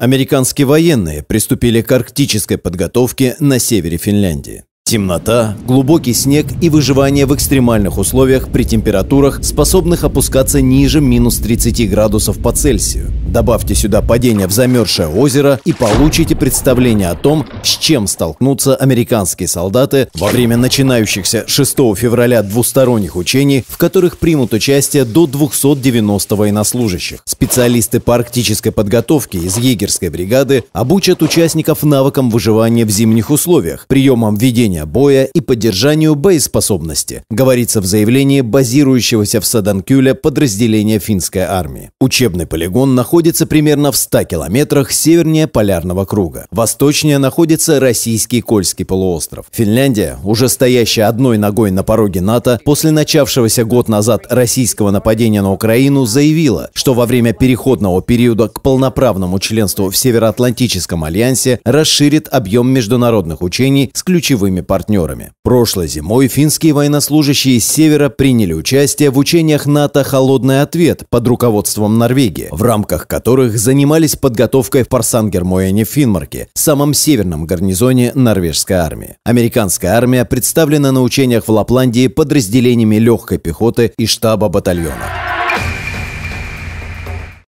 Американские военные приступили к арктической подготовке на севере Финляндии. Темнота, глубокий снег и выживание в экстремальных условиях при температурах, способных опускаться ниже минус 30 градусов по Цельсию, Добавьте сюда падение в замерзшее озеро и получите представление о том, с чем столкнутся американские солдаты во время начинающихся 6 февраля двусторонних учений, в которых примут участие до 290 военнослужащих. Специалисты по арктической подготовке из егерской бригады обучат участников навыкам выживания в зимних условиях, приемам ведения боя и поддержанию боеспособности, говорится в заявлении базирующегося в Саданкюле подразделения финской армии. Учебный полигон находится находится примерно в 100 километрах севернее полярного круга. Восточнее находится российский Кольский полуостров. Финляндия, уже стоящая одной ногой на пороге НАТО, после начавшегося год назад российского нападения на Украину заявила, что во время переходного периода к полноправному членству в Североатлантическом альянсе расширит объем международных учений с ключевыми партнерами. Прошлой зимой финские военнослужащие с севера приняли участие в учениях НАТО «Холодный ответ» под руководством Норвегии, в рамках которых занимались подготовкой в Парсангермоэне в Финмарке, самом северном гарнизоне норвежской армии. Американская армия представлена на учениях в Лапландии подразделениями легкой пехоты и штаба батальона.